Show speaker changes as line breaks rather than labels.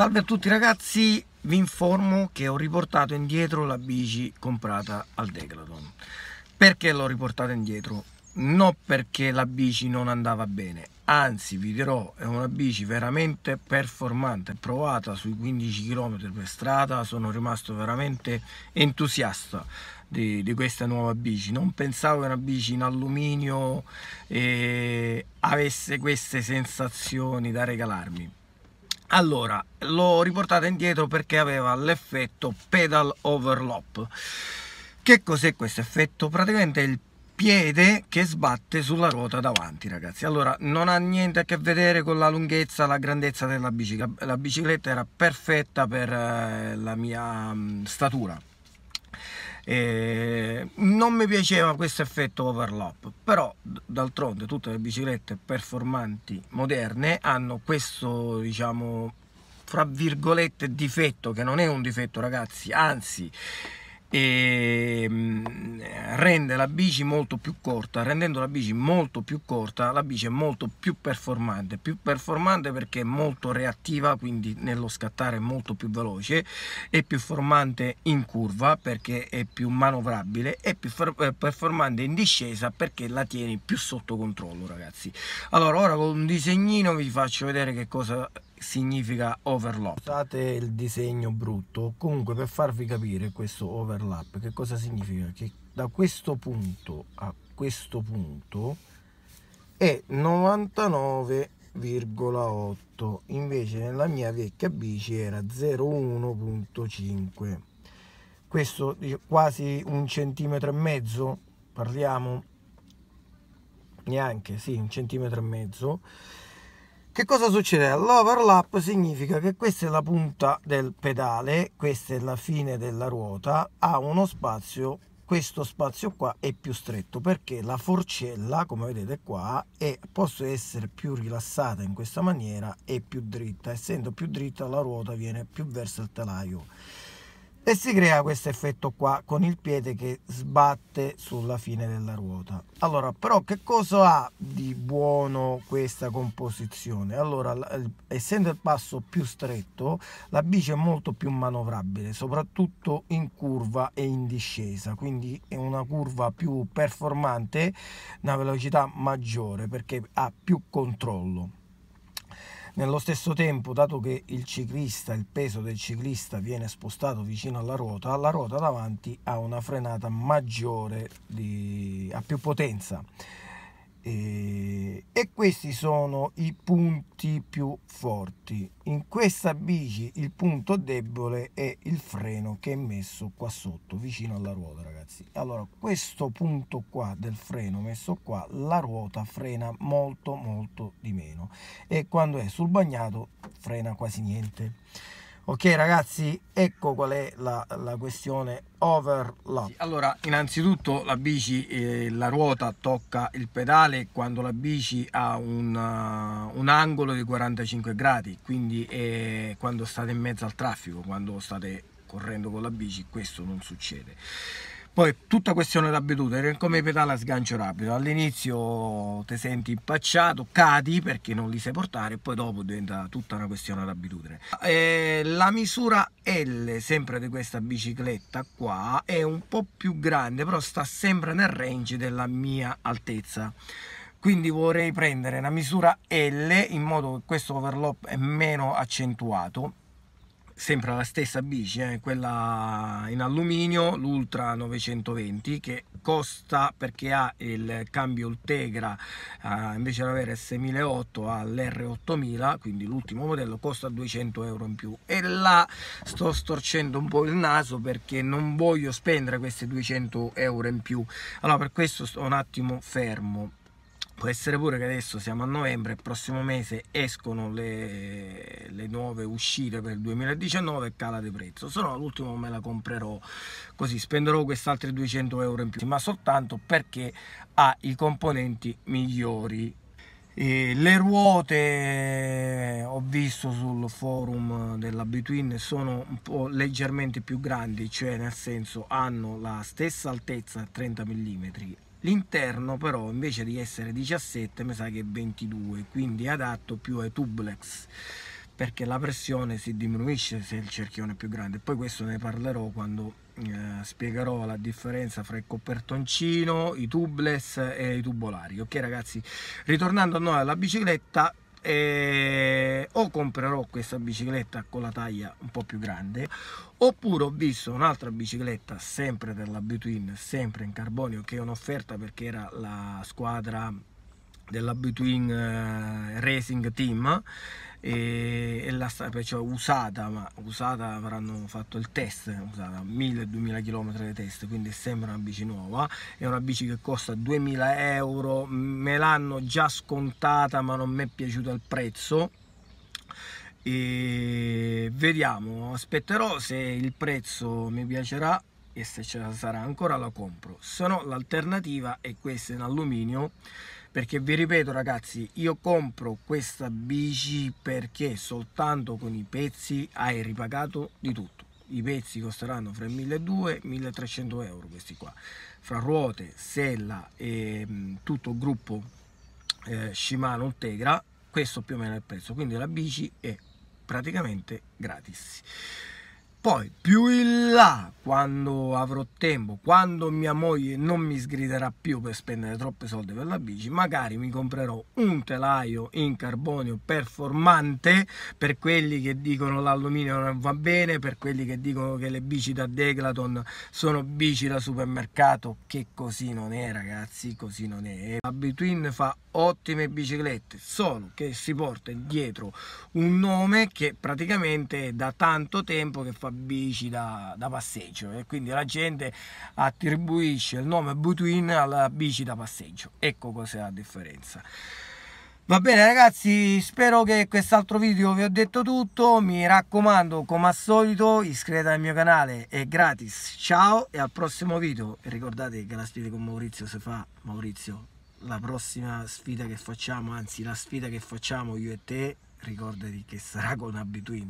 Salve a tutti ragazzi, vi informo che ho riportato indietro la bici comprata al Declaton. Perché l'ho riportata indietro? Non perché la bici non andava bene, anzi vi dirò è una bici veramente performante, provata sui 15 km per strada, sono rimasto veramente entusiasta di, di questa nuova bici, non pensavo che una bici in alluminio eh, avesse queste sensazioni da regalarmi allora, l'ho riportata indietro perché aveva l'effetto pedal overlop. Che cos'è questo effetto? Praticamente è il piede che sbatte sulla ruota davanti ragazzi allora non ha niente a che vedere con la lunghezza la grandezza della bicicletta la bicicletta era perfetta per eh, la mia mm, statura eh, non mi piaceva questo effetto overlap, però d'altronde tutte le biciclette performanti moderne hanno questo, diciamo, fra virgolette difetto, che non è un difetto ragazzi, anzi e mm, rende la bici molto più corta rendendo la bici molto più corta la bici è molto più performante più performante perché è molto reattiva quindi nello scattare è molto più veloce è più formante in curva perché è più manovrabile è più eh, performante in discesa perché la tieni più sotto controllo ragazzi allora ora con un disegnino vi faccio vedere che cosa significa overlap. Scusate il disegno brutto, comunque per farvi capire questo overlap che cosa significa? Che da questo punto a questo punto è 99,8 invece nella mia vecchia bici era 01.5 questo quasi un centimetro e mezzo parliamo neanche sì un centimetro e mezzo che cosa succede? L'overlap significa che questa è la punta del pedale, questa è la fine della ruota, ha uno spazio, questo spazio qua è più stretto perché la forcella, come vedete qua, è, posso essere più rilassata in questa maniera e più dritta. Essendo più dritta la ruota viene più verso il telaio e si crea questo effetto qua con il piede che sbatte sulla fine della ruota allora però che cosa ha di buono questa composizione allora essendo il passo più stretto la bici è molto più manovrabile soprattutto in curva e in discesa quindi è una curva più performante una velocità maggiore perché ha più controllo nello stesso tempo, dato che il ciclista, il peso del ciclista viene spostato vicino alla ruota, la ruota davanti ha una frenata maggiore, di, ha più potenza e, eh, e questi sono i punti più forti in questa bici il punto debole è il freno che è messo qua sotto vicino alla ruota ragazzi allora questo punto qua del freno messo qua la ruota frena molto molto di meno e quando è sul bagnato frena quasi niente Ok ragazzi, ecco qual è la, la questione overlap. Allora, innanzitutto la bici, eh, la ruota tocca il pedale quando la bici ha un, uh, un angolo di 45 gradi, quindi eh, quando state in mezzo al traffico, quando state correndo con la bici questo non succede poi tutta questione d'abitudine, come pedala sgancio rapido, all'inizio ti senti impacciato, cadi perché non li sai portare e poi dopo diventa tutta una questione d'abitudine. la misura L sempre di questa bicicletta qua è un po' più grande però sta sempre nel range della mia altezza quindi vorrei prendere una misura L in modo che questo overlock è meno accentuato sempre la stessa bici, eh, quella in alluminio, l'Ultra 920 che costa perché ha il cambio Ultegra eh, invece di avere S1008 all'R8000 quindi l'ultimo modello costa 200 euro in più e là sto storcendo un po' il naso perché non voglio spendere questi 200 euro in più allora per questo sto un attimo fermo Può essere pure che adesso siamo a novembre, il prossimo mese escono le, le nuove uscite per il 2019 e cala di prezzo, se no l'ultimo me la comprerò così, spenderò quest'altri 200 euro in più, ma soltanto perché ha i componenti migliori. E le ruote ho visto sul forum della Between sono un po' leggermente più grandi, cioè nel senso hanno la stessa altezza 30 mm, L'interno però invece di essere 17 mi sa che è 22, quindi è adatto più ai tublex perché la pressione si diminuisce se il cerchione è più grande. Poi questo ne parlerò quando eh, spiegherò la differenza fra il copertoncino, i tubeless e i tubolari. Ok ragazzi, ritornando a noi alla bicicletta, eh, o comprerò questa bicicletta con la taglia un po' più grande oppure ho visto un'altra bicicletta sempre della Between sempre in carbonio che è un'offerta perché era la squadra della Between eh, Racing Team e, e la cioè, usata ma usata avranno fatto il test usata 1000-2000 km di test quindi sembra una bici nuova è una bici che costa 2000 euro me l'hanno già scontata ma non mi è piaciuto il prezzo e vediamo aspetterò se il prezzo mi piacerà e se ce la sarà ancora la compro se no l'alternativa è questa in alluminio perché vi ripeto ragazzi io compro questa bici perché soltanto con i pezzi hai ripagato di tutto i pezzi costeranno fra 1200 e 1300 euro questi qua fra ruote, sella e mm, tutto il gruppo eh, Shimano Integra questo più o meno è il prezzo quindi la bici è praticamente gratis poi più in là, quando avrò tempo, quando mia moglie non mi sgriderà più per spendere troppi soldi per la bici, magari mi comprerò un telaio in carbonio performante per quelli che dicono l'alluminio non va bene, per quelli che dicono che le bici da Declaton sono bici da supermercato, che così non è ragazzi, così non è. La Between fa ottime biciclette, solo che si porta dietro un nome che praticamente è da tanto tempo che fa bici da, da, passeggio e quindi la gente attribuisce il nome Between alla bici da passeggio. Ecco cos'è la differenza. Va bene ragazzi, spero che quest'altro video vi ho detto tutto, mi raccomando come al solito iscrivetevi al mio canale, è gratis, ciao e al prossimo video. E ricordate che la sfida con Maurizio si fa, Maurizio, la prossima sfida che facciamo, anzi la sfida che facciamo io e te, ricordati che sarà con Abitwin.